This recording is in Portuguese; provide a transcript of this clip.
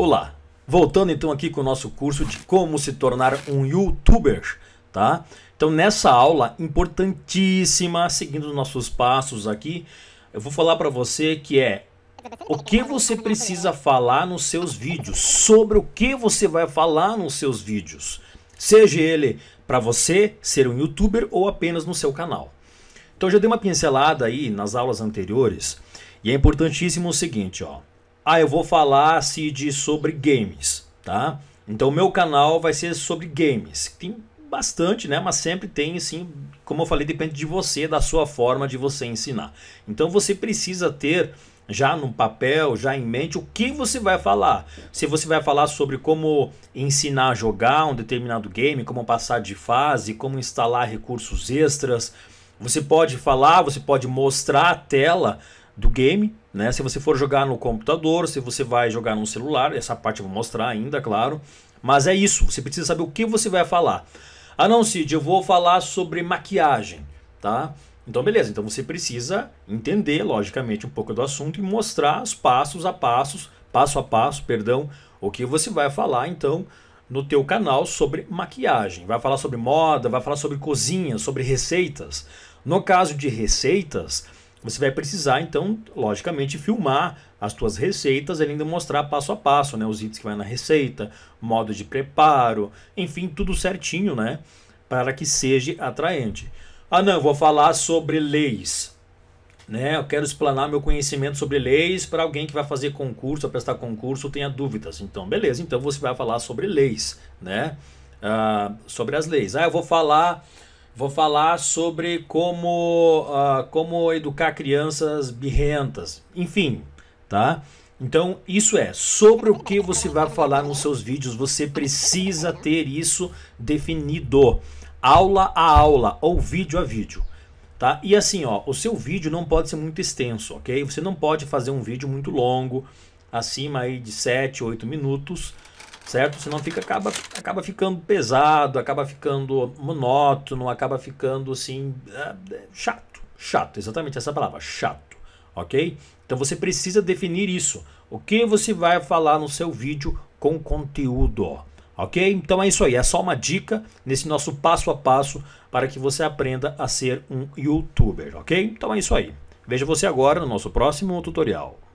Olá, voltando então aqui com o nosso curso de como se tornar um youtuber, tá? Então nessa aula importantíssima, seguindo os nossos passos aqui, eu vou falar para você que é o que você precisa falar nos seus vídeos, sobre o que você vai falar nos seus vídeos, seja ele para você ser um youtuber ou apenas no seu canal. Então eu já dei uma pincelada aí nas aulas anteriores e é importantíssimo o seguinte, ó ah, eu vou falar Cid sobre games, tá? Então meu canal vai ser sobre games. Tem bastante, né? Mas sempre tem, assim, como eu falei, depende de você, da sua forma de você ensinar. Então você precisa ter já no papel, já em mente, o que você vai falar. Se você vai falar sobre como ensinar a jogar um determinado game, como passar de fase, como instalar recursos extras, você pode falar, você pode mostrar a tela do game, né? Se você for jogar no computador, se você vai jogar no celular, essa parte eu vou mostrar ainda, claro. Mas é isso, você precisa saber o que você vai falar. Ah não, Cid, eu vou falar sobre maquiagem, tá? Então beleza, então você precisa entender logicamente um pouco do assunto e mostrar os passos a passos, passo a passo, perdão, o que você vai falar então no teu canal sobre maquiagem. Vai falar sobre moda, vai falar sobre cozinha, sobre receitas. No caso de receitas, você vai precisar, então, logicamente, filmar as tuas receitas e ainda mostrar passo a passo, né? Os itens que vai na receita, modo de preparo, enfim, tudo certinho, né? Para que seja atraente. Ah, não, vou falar sobre leis. Né? Eu quero explanar meu conhecimento sobre leis para alguém que vai fazer concurso, vai prestar concurso, tenha dúvidas. Então, beleza. Então você vai falar sobre leis, né? Ah, sobre as leis. Ah, eu vou falar Vou falar sobre como, uh, como educar crianças birrentas. Enfim, tá? Então, isso é sobre o que você vai falar nos seus vídeos. Você precisa ter isso definido, aula a aula ou vídeo a vídeo, tá? E assim, ó, o seu vídeo não pode ser muito extenso, ok? Você não pode fazer um vídeo muito longo, acima aí de 7, 8 minutos, certo? Senão fica, acaba, acaba ficando pesado, acaba ficando monótono, acaba ficando assim, ah, chato. Chato, exatamente essa palavra, chato, ok? Então você precisa definir isso. O que você vai falar no seu vídeo com conteúdo, ok? Então é isso aí, é só uma dica nesse nosso passo a passo para que você aprenda a ser um youtuber, ok? Então é isso aí. Veja você agora no nosso próximo tutorial.